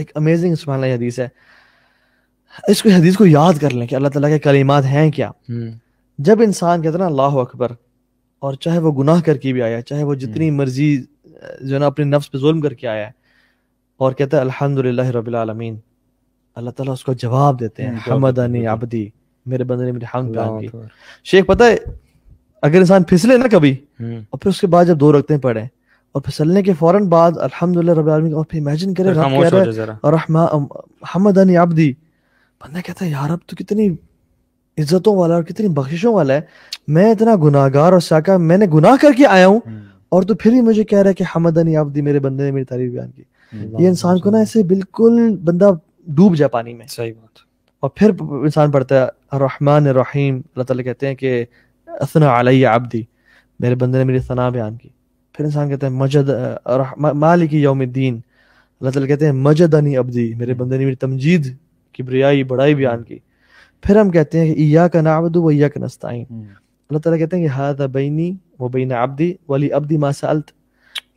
एक अमेजिंग सुबह हदीस है इसको हदीस को याद कर लें कि अल्लाह ताला के कलिमात हैं क्या हम्म। जब इंसान कहता है ना अल्लाह अकबर और चाहे वो गुनाह करके भी आया चाहे वो जितनी हम्म। मर्जी जो है ना अपने नफ्स पे जुल्म करके आया और कहता है अल्हम्दुलिल्लाह रब्बिल आलमीन अल्लाह ताला उसको जवाब देते हैं हम्म, हमदनी अब्दी मेरे बंदे ने मेरी हमद की शेख पता है अगर इंसान फिसले ना कभी और फिर उसके बाद जब दो रखते पड़े और फिसलने के फौरन बाद अल्हम्दुलिल्लाह रब्बिल और फिर इमेजिन करें रब कह रहा और हमदन बंदा कहता है यार अब तो कितनी इज्जतों वाला और कितनी बख्शिशों वाला है मैं इतना गुनाहगार और साका मैंने गुनाह करके आया हूँ हम्म। और तो फिर भी मुझे कह रहा है कि हमदन अब्दी मेरे बंदे ने मेरी तारीफ बयान की ये इंसान को ना ऐसे बिल्कुल बंदा डूब जाए पानी में सही बात और फिर इंसान पढ़ता है रहमान रहीम अल्लाह ताला कहते हैं कि असना अलैया अब्दी मेरे बंदे ने मेरी सना बयान की फिर इंसान कहता है मजद मालिक यौमद्दीन अल्लाह ताला कहते हैं मजद अनी अब्दी मेरे हम्म। बंदे ने मेरी तमजीद की बरियाई बड़ाई बयान की फिर हम कहते हैं इया ईया का नाबदू व इया का नस्ताइन हम्म। अल्लाह ताला कहते हैं कि हादा बैनी व बैन अब्दी वली अब्दी मा सअल्त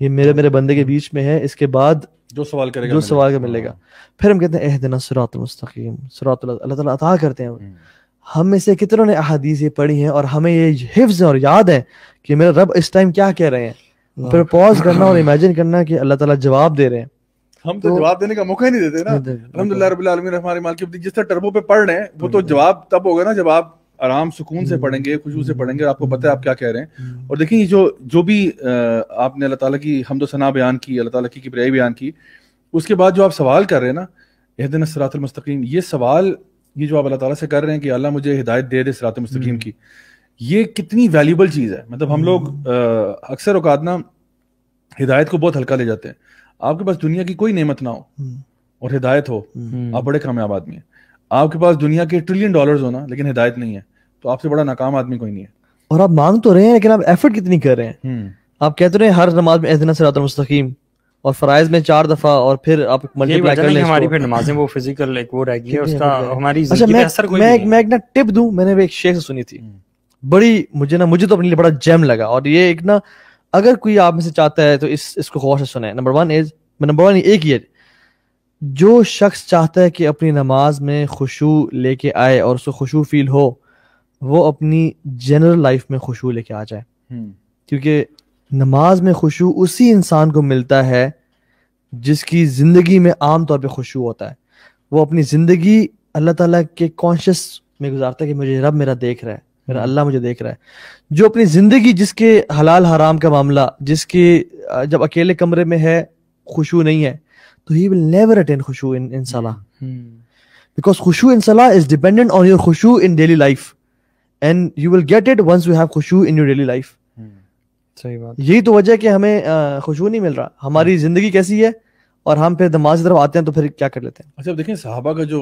ये मेरे मेरे बंदे के बीच में है इसके बाद जो सवाल करेगा जो सवाल का मिलेगा हाँ। फिर हम कहते हैं एहदना सिरात मुस्तकीम सिरात अल्लाह ताला अता करते हैं हम्म। हम में से कितनों ने अहदीसें पढ़ी हैं और हमें ये हिफ्ज है और याद है कि मेरा रब इस टाइम क्या कह रहे हैं हाँ। फिर पॉज करना और इमेजिन करना कि अल्लाह ताला जवाब दे रहे हैं हम तो, तो जवाब देने का मौका ही नहीं देते ना अलहमदुल्ला रबीन हमारे मालिक जिस तरह टर्बो पे पढ़ रहे हैं वो तो जवाब तब होगा ना जब आप आराम सुकून से हम्म। पढ़ेंगे खुशबू से पढ़ेंगे आपको पता है आप क्या कह रहे हैं हम्म। और देखिए जो जो भी आपने अल्लाह ताला की हम तो सना बयान की अल्लाह ताला की किबरियाई बयान की उसके बाद जो आप सवाल कर रहे हैं ना यहदन मुस्तकीम ये सवाल ये जो आप अल्लाह ताला से कर रहे हैं कि अल्लाह मुझे हिदायत दे दे सरात मुस्तकीम हम्म। की ये कितनी वैल्यूबल चीज़ है मतलब हम लोग हम्म। अक्सर औकात ना हिदायत को बहुत हल्का ले जाते हैं आपके पास दुनिया की कोई नेमत ना हो हम्म। और हिदायत हो हम्म। आप बड़े कामयाब आदमी हैं आपके पास दुनिया के ट्रिलियन डॉलर्स हो ना लेकिन हिदायत नहीं है तो आपसे बड़ा नाकाम आदमी कोई नहीं है और आप मांग तो रहे हैं लेकिन आप एफर्ट कितनी कर रहे हैं आप कहते तो रहे हर नमाज में एहतना सरात मुस्तकीम और फराइज में चार दफा और फिर आप मल्टीप्लाई कर लें हमारी फिर नमाजें वो फिजिकल वो रह गई है उसका हमारी अच्छा, मैं मैं एक ना टिप दूं मैंने एक शेख से सुनी थी बड़ी मुझे ना मुझे तो अपने लिए बड़ा जैम लगा और ये एक ना अगर कोई आप में से चाहता है तो इस इसको गौर से सुने number one is number one एक ही है जो शख्स चाहता है कि अपनी नमाज में खुशू लेके आए और उसको खुशू फील हो वो अपनी जनरल लाइफ में खुशू लेके आ जाए हम्म। क्योंकि नमाज में खुशू उसी इंसान को मिलता है जिसकी ज़िंदगी में आम तौर पे खुशू होता है वो अपनी ज़िंदगी अल्लाह ताला के कॉन्शियस में गुजारता है कि मुझे रब मेरा देख रहा है मेरा अल्लाह मुझे देख रहा है जो अपनी जिंदगी जिसके हलाल हराम का मामला जिसके जब अकेले कमरे में है खुशू नहीं है तो ही विल नेवर अटेंड खुशू इन इन सलाह बिकॉज खुशू इन सलाह इज डिपेंडेंट ऑन योर खुशू in daily life and you will get it once you have खुशू इन योर डेली लाइफ सही बात यही तो वजह है कि हमें खुशबू नहीं मिल रहा हमारी hmm. जिंदगी कैसी है और हम फिर दमाज की तरफ आते हैं तो फिर क्या कर लेते हैं अच्छा देखिए साहबा का जो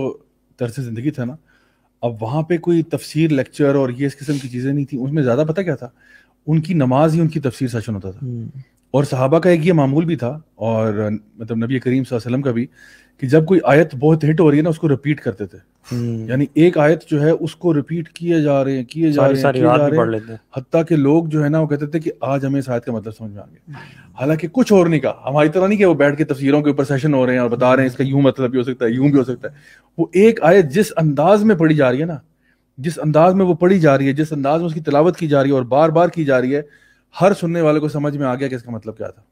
तर्ज जिंदगी था ना अब वहाँ पे कोई तफसीर लेक्चर और ये इस किस्म की चीज़ें नहीं थी उसमें ज़्यादा पता क्या था उनकी नमाज ही उनकी तफसीर सेशन होता था हम्म। और सहाबा का एक ये मामूल भी था और मतलब नबी करीम वसल्लम का भी कि जब कोई आयत बहुत हिट हो रही है ना उसको रिपीट करते थे हम्म। यानी एक आयत जो है उसको रिपीट किए जा रहे हैं किए जा रहे हैं किए जा रहे हैं हती के लोग जो है ना वो कहते थे कि आज हमें इस आयत का मतलब समझ में आ गया हालांकि कुछ और नहीं कहा हमारी तरह नहीं कि वो बैठ के तस्वीरों के ऊपर सेशन हो रहे हैं और बता रहे हैं इसका यूं मतलब भी हो सकता है यूं भी हो सकता है वो एक आयत जिस अंदाज में पढ़ी जा रही है ना जिस अंदाज में वो पढ़ी जा रही है जिस अंदाज में उसकी तिलावत की जा रही है और बार बार की जा रही है हर सुनने वाले को समझ में आ गया कि इसका मतलब क्या था